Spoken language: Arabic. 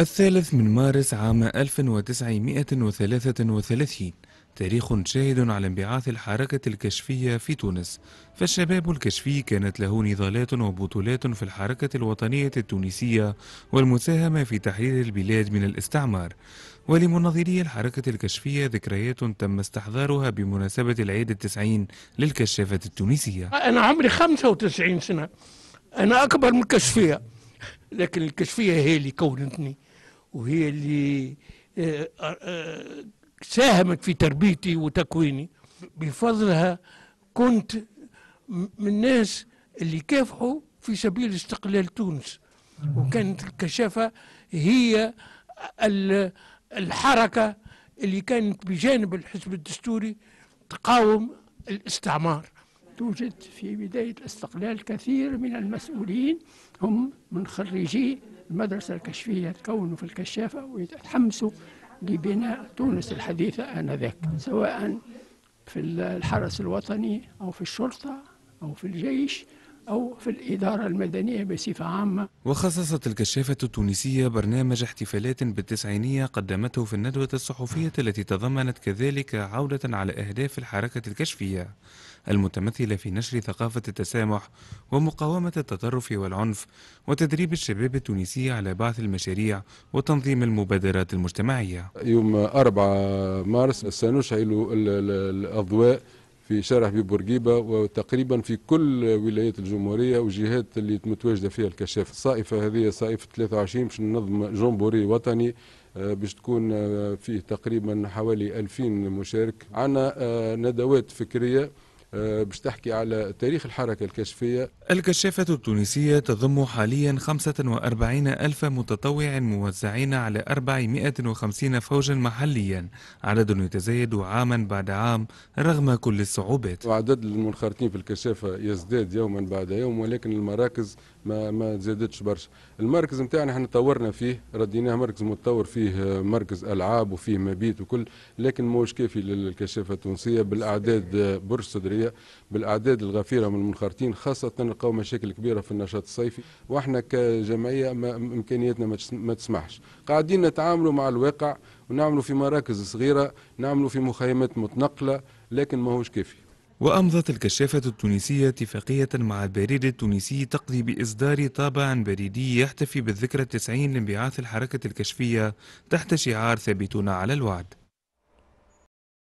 الثالث من مارس عام 1933 تاريخ شاهد على انبعاث الحركة الكشفية في تونس فالشباب الكشفي كانت له نضالات وبطولات في الحركة الوطنية التونسية والمساهمة في تحرير البلاد من الاستعمار ولمناظري الحركة الكشفية ذكريات تم استحضارها بمناسبة العيد التسعين للكشافة التونسية أنا عمري 95 سنة أنا أكبر من الكشفية لكن الكشفية هي اللي كونتني وهي اللي آه، آه، آه، ساهمت في تربيتي وتكويني بفضلها كنت من الناس اللي كافحوا في سبيل استقلال تونس وكانت الكشافة هي الحركة اللي كانت بجانب الحزب الدستوري تقاوم الاستعمار توجد في بداية الاستقلال كثير من المسؤولين هم من خريجي المدرسة الكشفية تكونوا في الكشافة ويتحمسوا لبناء تونس الحديثة آنذاك سواء في الحرس الوطني أو في الشرطة أو في الجيش أو في الإدارة المدنية بصفة عامة وخصصت الكشافة التونسية برنامج احتفالات بالتسعينية قدمته في الندوة الصحفية التي تضمنت كذلك عودة على أهداف الحركة الكشفية المتمثلة في نشر ثقافة التسامح ومقاومة التطرف والعنف وتدريب الشباب التونسي على بعث المشاريع وتنظيم المبادرات المجتمعية يوم 4 مارس سنشعل الأضواء في شارع في بورقيبه وتقريبا في كل ولايات الجمهوريه وجهات اللي متواجده فيها الكشاف الصائفه هذه صائفه 23 باش ننظم جمبوري وطني آه، باش تكون آه، فيه تقريبا حوالي 2000 مشارك عندنا آه، ندوات فكريه آه، باش تحكي على تاريخ الحركة الكشفية الكشافة التونسية تضم حاليا 45 ألف متطوع موزعين على 450 فوجا محليا عدد يتزايد عاما بعد عام رغم كل الصعوبات وعدد المنخرطين في الكشافة يزداد يوما بعد يوم ولكن المراكز ما ما زادتش برشا المركز نتاعنا احنا طورنا فيه رديناه مركز متطور فيه آه، مركز العاب وفيه مبيت وكل لكن موش كافي للكشافه التونسيه بالاعداد آه، برج صدريه الصيفيه بالاعداد الغفيره من المنخرطين خاصه نلقاو مشاكل كبيره في النشاط الصيفي واحنا كجمعيه امكانياتنا ما تسمحش قاعدين نتعاملوا مع الواقع ونعملوا في مراكز صغيره نعملوا في مخيمات متنقله لكن ماهوش كافي وأمضت الكشافة التونسية اتفاقية مع البريد التونسي تقضي بإصدار طابع بريدي يحتفي بالذكرى التسعين لانبعاث الحركة الكشفية تحت شعار ثابتون على الوعد